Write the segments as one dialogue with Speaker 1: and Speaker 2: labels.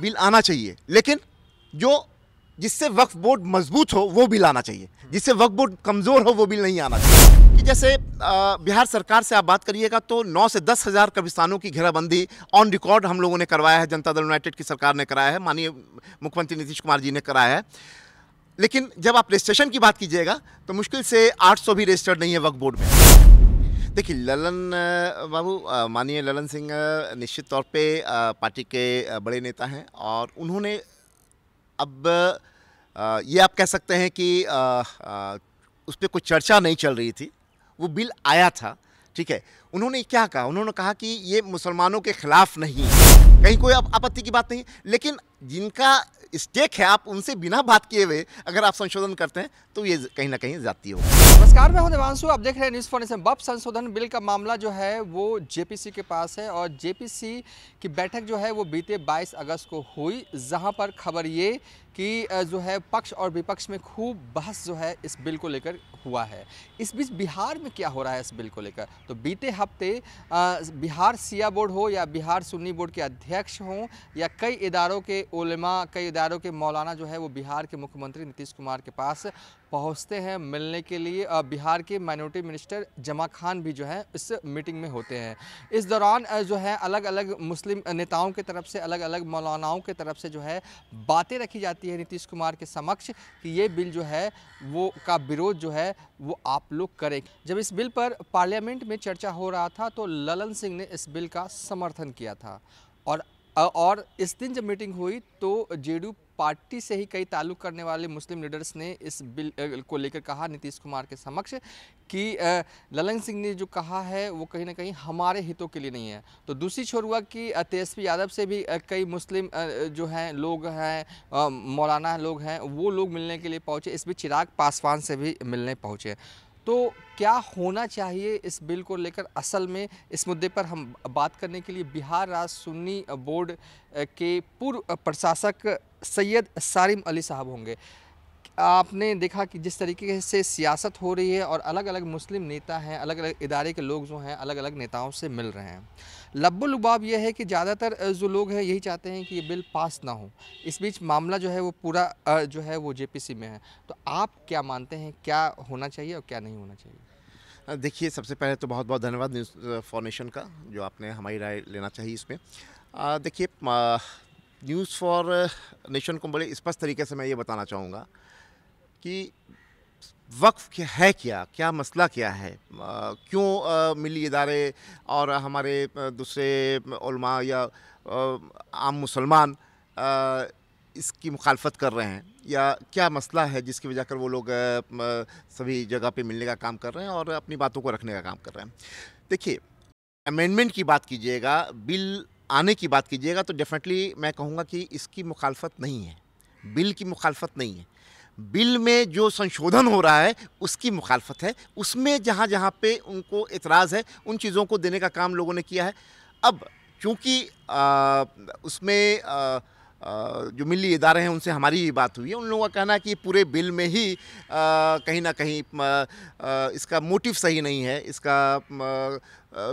Speaker 1: Bill आना चाहिए लेकिन जो जिससे वक्फ बोर्ड मजबूत हो वो बिल आना चाहिए जिससे वक्फ बोर्ड कमज़ोर हो वो बिल नहीं आना चाहिए कि जैसे बिहार सरकार से आप बात करिएगा तो नौ से दस हज़ार कब्रिस्तानों की घेराबंदी ऑन रिकॉर्ड हम लोगों ने करवाया है जनता दल यूनाइटेड की सरकार ने कराया है माननीय मुख्यमंत्री नीतीश कुमार जी ने कराया है लेकिन जब आप रजिस्ट्रेशन की बात कीजिएगा तो मुश्किल से 800 भी रजिस्टर्ड नहीं है वक्फ बोर्ड में देखिए ललन बाबू माननीय ललन सिंह निश्चित तौर पे पार्टी के बड़े नेता हैं और उन्होंने अब ये आप कह सकते हैं कि उस पर कोई चर्चा नहीं चल रही थी वो बिल आया था ठीक है उन्होंने क्या कहा उन्होंने कहा कि ये मुसलमानों के खिलाफ नहीं कहीं कोई आपत्ति की बात नहीं लेकिन जिनका स्टेक है आप उनसे बिना बात किए हुए अगर आप संशोधन करते हैं तो ये कहीं ना कहीं जाती हो
Speaker 2: नमस्कार मैं हूं देवांशु आप देख रहे हैं न्यूज़ फोन बप संशोधन बिल का मामला जो है वो जेपीसी के पास है और जेपीसी की बैठक जो है वो बीते 22 अगस्त को हुई जहां पर खबर ये कि जो है पक्ष और विपक्ष में खूब बहस जो है इस बिल को लेकर हुआ है इस बीच बिहार में क्या हो रहा है इस बिल को लेकर तो बीते हफ्ते बिहार सिया बोर्ड हो या बिहार सुन्नी बोर्ड के अध्यक्ष हों या कई इदारों के ओलमा कई इदारों के मौलाना जो है वो बिहार के मुख्यमंत्री नीतीश कुमार के पास पहुंचते हैं मिलने के लिए बिहार के माइनॉरिटी मिनिस्टर जमा खान भी जो है इस मीटिंग में होते हैं इस दौरान जो है अलग अलग मुस्लिम नेताओं की तरफ से अलग अलग मौलानाओं की तरफ से जो है बातें रखी जाती है नीतीश कुमार के समक्ष कि ये बिल जो है वो का विरोध जो है वो आप लोग करें जब इस बिल पर पार्लियामेंट में चर्चा हो रहा था तो ललन सिंह ने इस बिल का समर्थन किया था और और इस दिन जब मीटिंग हुई तो जेडीयू पार्टी से ही कई ताल्लुक करने वाले मुस्लिम लीडर्स ने इस बिल को लेकर कहा नीतीश कुमार के समक्ष कि ललन सिंह ने जो कहा है वो कहीं ना कहीं हमारे हितों के लिए नहीं है तो दूसरी छोर हुआ कि तेजस्वी यादव से भी कई मुस्लिम जो हैं लोग हैं मौलाना लोग हैं वो लोग मिलने के लिए पहुँचे इस बीच चिराग पासवान से भी मिलने पहुँचे तो क्या होना चाहिए इस बिल को लेकर असल में इस मुद्दे पर हम बात करने के लिए बिहार राज्य सुन्नी बोर्ड के पूर्व प्रशासक सैयद सारिम अली साहब होंगे आपने देखा कि जिस तरीके से सियासत हो रही है और अलग अलग मुस्लिम नेता हैं अलग अलग इदारे के लोग जो हैं अलग अलग नेताओं से मिल रहे हैं लब्बुलबाब यह है कि ज़्यादातर जो लोग हैं यही चाहते हैं कि ये बिल पास ना हो इस बीच मामला जो है वो पूरा जो है वो जेपीसी में है तो आप क्या मानते हैं क्या होना चाहिए और क्या नहीं होना चाहिए
Speaker 1: देखिए सबसे पहले तो बहुत बहुत धन्यवाद न्यूज़ फॉर्मेशन का जो आपने हमारी राय लेना चाहिए इसमें देखिए न्यूज़ फॉर नेशन को बड़े स्पष्ट तरीके से मैं ये बताना चाहूँगा कि वक्फ है क्या क्या मसला क्या है आ, क्यों आ, मिली इदारे और हमारे दूसरे या आ, आम मुसलमान इसकी मुखालफत कर रहे हैं या क्या मसला है जिसकी वजह कर वो लोग सभी जगह पे मिलने का काम कर रहे हैं और अपनी बातों को रखने का काम कर रहे हैं देखिए अमेंडमेंट की बात कीजिएगा बिल आने की बात कीजिएगा तो डेफिनेटली मैं कहूँगा कि इसकी मुखालफत नहीं है बिल की मुखालफत नहीं है बिल में जो संशोधन हो रहा है उसकी मुखालफत है उसमें जहाँ जहाँ पे उनको एतराज़ है उन चीज़ों को देने का काम लोगों ने किया है अब चूँकि उसमें आ, जो मिली इदारे हैं उनसे हमारी ही बात हुई है उन लोगों का कहना है कि पूरे बिल में ही कहीं ना कहीं इसका मोटिव सही नहीं है इसका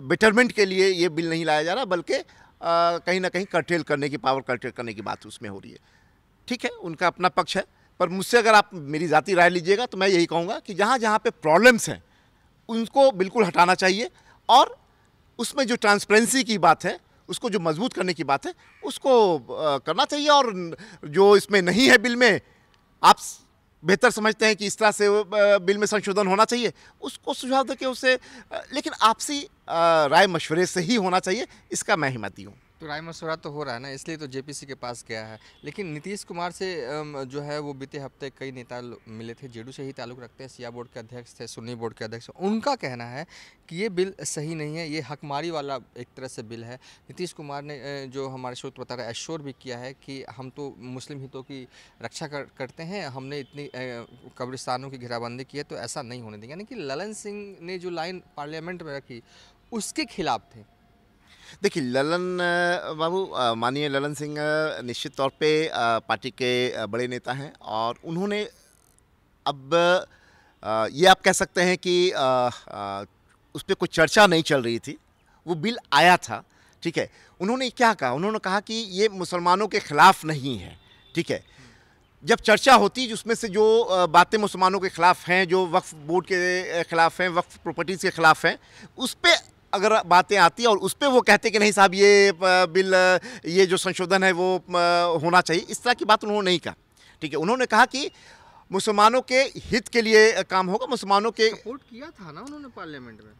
Speaker 1: बेटरमेंट के लिए ये बिल नहीं लाया जा रहा बल्कि कहीं ना कहीं कर्टेल करने की पावर कर्टेल करने की बात उसमें हो रही है ठीक है उनका अपना पक्ष है पर मुझसे अगर आप मेरी जाति राय लीजिएगा तो मैं यही कहूँगा कि जहाँ जहाँ पे प्रॉब्लम्स हैं उनको बिल्कुल हटाना चाहिए और उसमें जो ट्रांसपेरेंसी की बात है उसको जो मजबूत करने की बात है उसको करना चाहिए और जो इसमें नहीं है बिल में आप बेहतर समझते हैं कि इस तरह से बिल में संशोधन होना चाहिए उसको सुझाव देके उसे लेकिन आपसी राय मशवरे से ही होना चाहिए इसका मैं हिमाती हूँ
Speaker 2: तो राय मशवरा तो हो रहा है ना इसलिए तो जेपीसी के पास गया है लेकिन नीतीश कुमार से जो है वो बीते हफ्ते कई नेता मिले थे जेडू से ही ताल्लुक रखते हैं सिया बोर्ड के अध्यक्ष थे सुन्नी बोर्ड के अध्यक्ष उनका कहना है कि ये बिल सही नहीं है ये हकमारी वाला एक तरह से बिल है नीतीश कुमार ने जो हमारे स्रोत बता रहे एश्योर भी किया है कि हम तो मुस्लिम हितों की रक्षा कर, करते हैं हमने इतनी कब्रिस्तानों की घेराबंदी की है तो ऐसा नहीं होने देंगे यानी कि ललन सिंह ने जो लाइन पार्लियामेंट में रखी उसके खिलाफ थे
Speaker 1: देखिए ललन बाबू माननीय ललन सिंह निश्चित तौर पे पार्टी के बड़े नेता हैं और उन्होंने अब ये आप कह सकते हैं कि उस पर कोई चर्चा नहीं चल रही थी वो बिल आया था ठीक है उन्होंने क्या कहा उन्होंने कहा कि ये मुसलमानों के ख़िलाफ़ नहीं है ठीक है जब चर्चा होती उसमें से जो बातें मुसलमानों के ख़िलाफ़ हैं जो वक्फ बोर्ड के ख़िलाफ़ हैं वक्फ प्रॉपर्टीज़ के ख़िलाफ़ हैं उस पर अगर बातें आती हैं और उस पर वो कहते कि नहीं साहब ये बिल ये जो संशोधन है वो होना चाहिए इस तरह की बात उन्होंने नहीं कहा ठीक है उन्होंने कहा कि मुसलमानों के हित के लिए काम होगा मुसलमानों के सपोर्ट
Speaker 2: किया था ना उन्होंने पार्लियामेंट में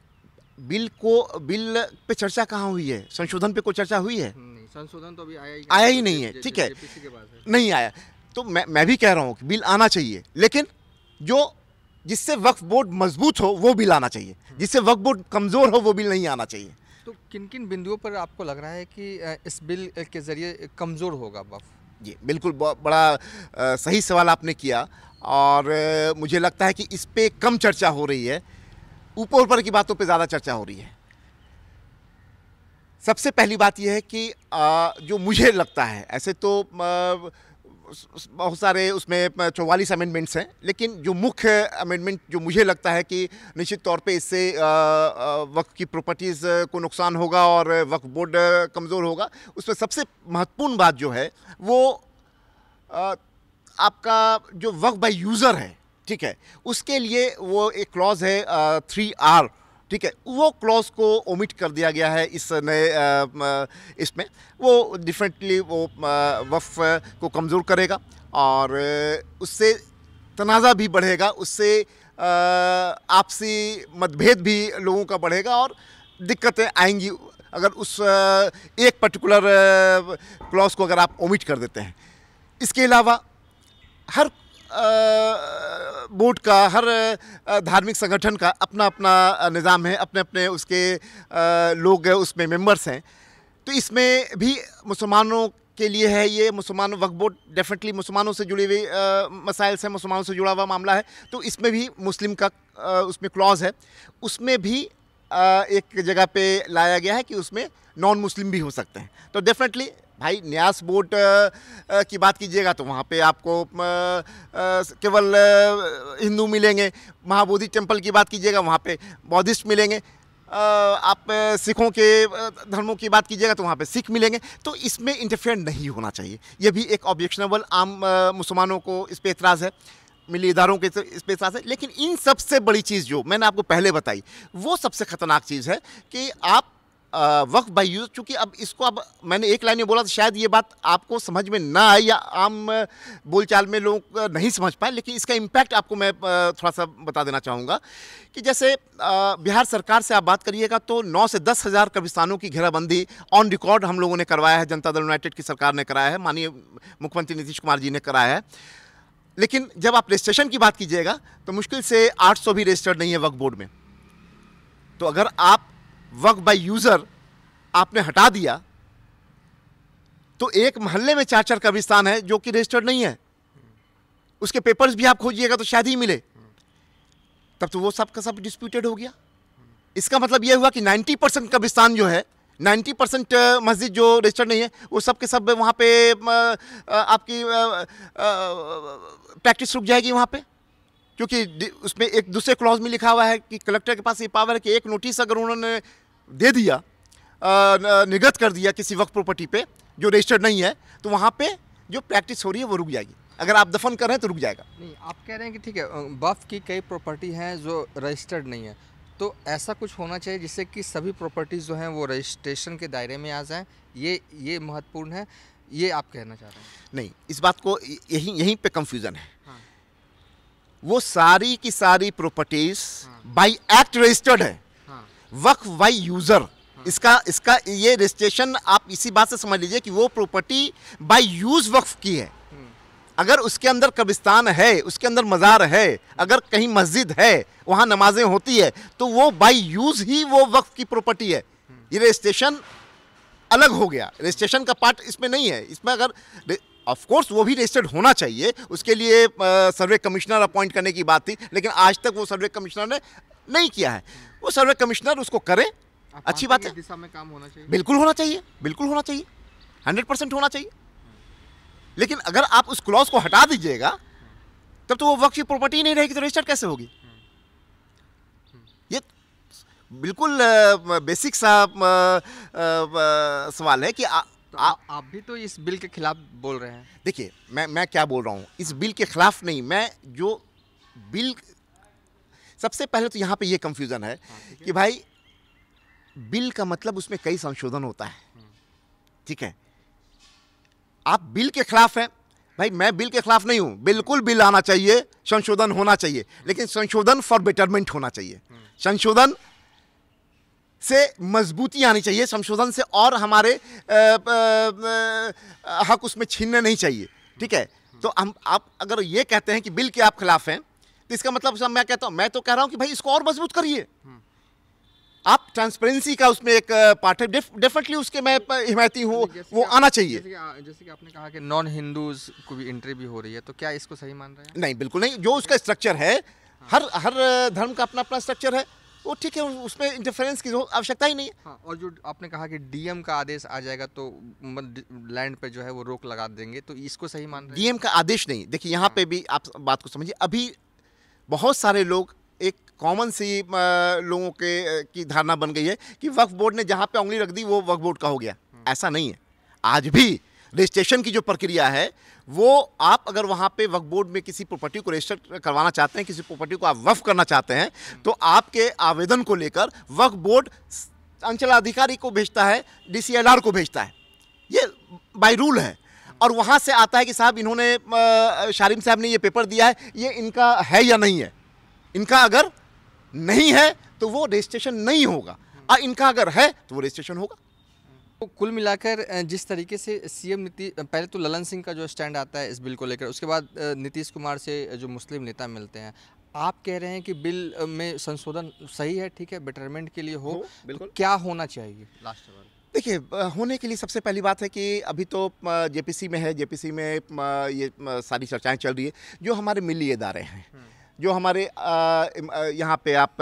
Speaker 1: बिल को बिल पे चर्चा कहाँ हुई है संशोधन पे कोई चर्चा हुई है हम्म,
Speaker 2: नहीं संशोधन तो अभी
Speaker 1: आया ही आया ही नहीं है ठीक है नहीं आया तो मैं मैं भी कह रहा हूँ कि बिल आना चाहिए लेकिन जो जिससे वक्फ बोर्ड मजबूत हो वो भी लाना चाहिए हम्म। जिससे वक्फ बोर्ड कमज़ोर हो वो भी नहीं आना चाहिए
Speaker 2: तो किन किन बिंदुओं पर आपको लग रहा है कि इस बिल
Speaker 1: के ज़रिए कमज़ोर होगा वक्फ जी बिल्कुल बड़ा आ, सही सवाल आपने किया और आ, मुझे लगता है कि इस पर कम चर्चा हो रही है ऊपर ऊपर की बातों पर ज़्यादा चर्चा हो रही है सबसे पहली बात यह है कि आ, जो मुझे लगता है ऐसे तो बहुत सारे उसमें चौवालीस अमेंडमेंट्स हैं लेकिन जो मुख्य अमेंडमेंट जो मुझे लगता है कि निश्चित तौर पे इससे वक्त की प्रॉपर्टीज़ को नुकसान होगा और वक्त बोर्ड कमज़ोर होगा उसमें सबसे महत्वपूर्ण बात जो है वो आपका जो वक्त बाय यूज़र है ठीक है उसके लिए वो एक क्लॉज है थ्री आर ठीक है वो क्लॉज को ओमिट कर दिया गया है इस नए इसमें वो डिफरेंटली वो वफ को कमज़ोर करेगा और उससे तनाज़ा भी बढ़ेगा उससे आपसी मतभेद भी लोगों का बढ़ेगा और दिक्कतें आएंगी अगर उस एक पर्टिकुलर क्लॉज को अगर आप ओमिट कर देते हैं इसके अलावा हर बोर्ड का हर धार्मिक संगठन का अपना अपना निज़ाम है अपने अपने उसके लोग उसमें मेंबर्स हैं तो इसमें भी मुसलमानों के लिए है ये मुसलमान वक्फ बोर्ड डेफिनेटली मुसलमानों से जुड़ी हुई मसाइल्स हैं मुसलमानों से जुड़ा हुआ मामला है तो इसमें भी मुस्लिम का उसमें क्लॉज है उसमें भी एक जगह पे लाया गया है कि उसमें नॉन मुस्लिम भी हो सकते हैं तो डेफिनेटली भाई न्यास बोर्ड की बात कीजिएगा तो वहाँ पे आपको केवल हिंदू मिलेंगे महाबोधि टेम्पल की बात कीजिएगा वहाँ पे बौद्धिस्ट मिलेंगे आप सिखों के धर्मों की बात कीजिएगा तो वहाँ पे सिख मिलेंगे तो इसमें इंटरफेयर नहीं होना चाहिए यह भी एक ऑब्जेक्शनेबल आम मुसलमानों को इस पर एतराज़ है मिली इदारों के इस पर एतराज़ है लेकिन इन सबसे बड़ी चीज़ जो मैंने आपको पहले बताई वो सबसे ख़तरनाक चीज़ है कि आप वक्फ बाई यूज़ चूँकि अब इसको अब मैंने एक लाइन में बोला तो शायद ये बात आपको समझ में ना आए या आम बोलचाल में लोग नहीं समझ पाए लेकिन इसका इम्पैक्ट आपको मैं थोड़ा सा बता देना चाहूँगा कि जैसे बिहार सरकार से आप बात करिएगा तो नौ से दस हज़ार कब्रिस्तानों की घेराबंदी ऑन रिकॉर्ड हम लोगों ने करवाया है जनता दल यूनाइटेड की सरकार ने कराया है माननीय मुख्यमंत्री नीतीश कुमार जी ने कराया है लेकिन जब आप रजिस्ट्रेशन की बात कीजिएगा तो मुश्किल से 800 भी रजिस्टर्ड नहीं है वक्फ बोर्ड में तो अगर आप वर्क बाय यूज़र आपने हटा दिया तो एक मोहल्ले में चार चार कब्रिस्तान है जो कि रजिस्टर्ड नहीं है उसके पेपर्स भी आप खोजिएगा तो शायद ही मिले तब तो वो सब का सब डिस्प्यूटेड हो गया इसका मतलब यह हुआ कि 90 परसेंट कब्रिस्तान जो है 90 परसेंट मस्जिद जो रजिस्टर्ड नहीं है वो सब के सब वहाँ पे आपकी प्रैक्टिस रुक जाएगी वहाँ पे क्योंकि उसमें एक दूसरे क्लॉज में लिखा हुआ है कि कलेक्टर के पास ये पावर है कि एक नोटिस अगर उन्होंने दे दिया निर्गत कर दिया किसी वक्त प्रॉपर्टी पे जो रजिस्टर्ड नहीं है तो वहाँ पे जो प्रैक्टिस हो रही है वो रुक जाएगी अगर आप दफन कर रहे हैं तो रुक जाएगा
Speaker 2: नहीं आप कह रहे हैं कि ठीक है बफ की कई प्रॉपर्टी हैं जो रजिस्टर्ड नहीं है तो ऐसा कुछ होना चाहिए जिससे कि सभी प्रॉपर्टीज़ जो हैं वो रजिस्ट्रेशन के दायरे में आ जाएं ये ये महत्वपूर्ण
Speaker 1: है ये आप कहना चाह रहे हैं नहीं इस बात को यही यहीं पे कंफ्यूजन है हाँ। वो सारी की सारी properties by by act registered है वक्फ बाई यूज़र इसका इसका ये रजिस्ट्रेशन आप इसी बात से समझ लीजिए कि वो प्रॉपर्टी बाय यूज़ वक्फ की है अगर उसके अंदर कब्रिस्तान है उसके अंदर मज़ार है अगर कहीं मस्जिद है वहाँ नमाजें होती है तो वो बाय यूज़ ही वो वक्फ की प्रॉपर्टी है ये रजिस्ट्रेशन अलग हो गया रजिस्ट्रेशन का पार्ट इसमें नहीं है इसमें अगर ऑफ कोर्स वो भी रजिस्टर्ड होना चाहिए उसके लिए सर्वे कमिश्नर अपॉइंट करने की बात थी लेकिन आज तक वो सर्वे कमिश्नर ने नहीं किया है वो सर्वे कमिश्नर उसको करें अच्छी बात है दिशा में काम होना चाहिए बिल्कुल होना चाहिए बिल्कुल होना चाहिए हंड्रेड परसेंट होना चाहिए लेकिन अगर आप उस क्लॉज को हटा दीजिएगा तब तो वो वक्त की प्रॉपर्टी नहीं रहेगी तो रजिस्टर कैसे होगी ये बिल्कुल बेसिक सा सवाल है कि आ, तो आ, आप भी तो इस बिल के खिलाफ बोल रहे हैं देखिए मैं मैं क्या बोल रहा हूँ इस बिल के खिलाफ नहीं मैं जो बिल सबसे पहले तो यहाँ पे ये हाँ, कंफ्यूजन है कि भाई बिल का मतलब उसमें कई संशोधन होता है हम्म। ठीक है आप बिल के खिलाफ हैं भाई मैं बिल के खिलाफ नहीं हूँ बिल्कुल बिल आना चाहिए संशोधन होना चाहिए हम्म। लेकिन संशोधन फॉर बेटरमेंट होना चाहिए हम्म। संशोधन से मजबूती आनी चाहिए संशोधन से और हमारे हक उसमें छीनने नहीं चाहिए ठीक है तो हम आप अगर ये कहते हैं कि बिल के आप खिलाफ हैं तो इसका मतलब मैं कहता हूँ मैं तो कह रहा हूँ कि भाई इसको और मजबूत करिए आप ट्रांसपेरेंसी का उसमें एक पार्ट है डेफिनेटली उसके मैं हिमायती हूँ वो आना चाहिए जैसे कि, आ,
Speaker 2: जैसे कि आपने कहा कि नॉन हिंदूज को भी एंट्री भी हो रही है तो क्या इसको सही मान रहे
Speaker 1: हैं नहीं बिल्कुल नहीं
Speaker 2: जो उसका स्ट्रक्चर है हाँ। हर हर धर्म का अपना अपना स्ट्रक्चर है वो ठीक है उसमें इंटरफेरेंस की आवश्यकता ही नहीं है हाँ, और जो आपने कहा कि डीएम का आदेश आ जाएगा तो
Speaker 1: लैंड पे जो है वो रोक लगा देंगे तो इसको सही मान डीएम का आदेश नहीं देखिए यहाँ हाँ। पे भी आप बात को समझिए अभी बहुत सारे लोग एक कॉमन सी लोगों के की धारणा बन गई है कि वक्फ बोर्ड ने जहाँ पे उंगली रख दी वो वक्फ बोर्ड का हो गया हम्म। ऐसा नहीं है आज भी रजिस्ट्रेशन की जो प्रक्रिया है वो आप अगर वहाँ पे वक्फ बोर्ड में किसी प्रॉपर्टी को रजिस्टर करवाना चाहते हैं किसी प्रॉपर्टी को आप वफ करना चाहते हैं हम्म। तो आपके आवेदन को लेकर वक्फ बोर्ड अंचलाधिकारी को भेजता है डी को भेजता है ये बाई रूल है और वहाँ से आता है कि साहब इन्होंने शारिम साहब ने ये पेपर दिया है ये इनका है या नहीं है इनका अगर नहीं है तो वो रजिस्ट्रेशन नहीं होगा और इनका अगर है तो वो रजिस्ट्रेशन होगा तो कुल मिलाकर जिस तरीके से
Speaker 2: सीएम नीति पहले तो ललन सिंह का जो स्टैंड आता है इस बिल को लेकर उसके बाद नीतीश कुमार से जो मुस्लिम नेता मिलते हैं आप कह रहे हैं कि बिल में संशोधन सही है ठीक है बेटरमेंट के लिए हो, हो तो क्या होना चाहिए लास्ट सवाल
Speaker 1: देखिए होने के लिए सबसे पहली बात है कि अभी तो जेपीसी में है जेपीसी में ये सारी चर्चाएं चल रही है जो हमारे मिली इदारे हैं हम्म। जो हमारे यहाँ पे आप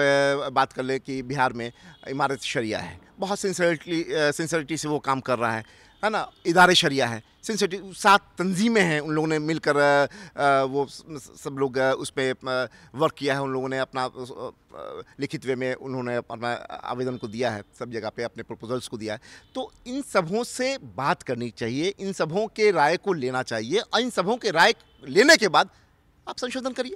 Speaker 1: बात कर लें कि बिहार में इमारत शरिया है बहुत सिंसरिटी सिंसरिटी से वो काम कर रहा है है ना इदारे शरिया है सिंसिटिव सात तंजीमें हैं उन लोगों ने मिलकर वो सब लोग उस पर वर्क किया है उन लोगों ने अपना लिखित वे में उन्होंने अपना आवेदन को दिया है सब जगह पे अपने प्रपोजल्स को दिया है तो इन सबों से बात करनी चाहिए इन सबों के राय को लेना चाहिए और इन सबों के राय लेने के बाद आप संशोधन करिए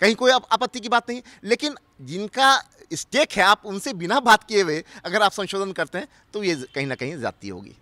Speaker 1: कहीं कोई आपत्ति की बात नहीं लेकिन जिनका स्टेक है आप उनसे बिना बात किए हुए अगर आप संशोधन करते हैं तो ये कहीं ना कहीं जाती होगी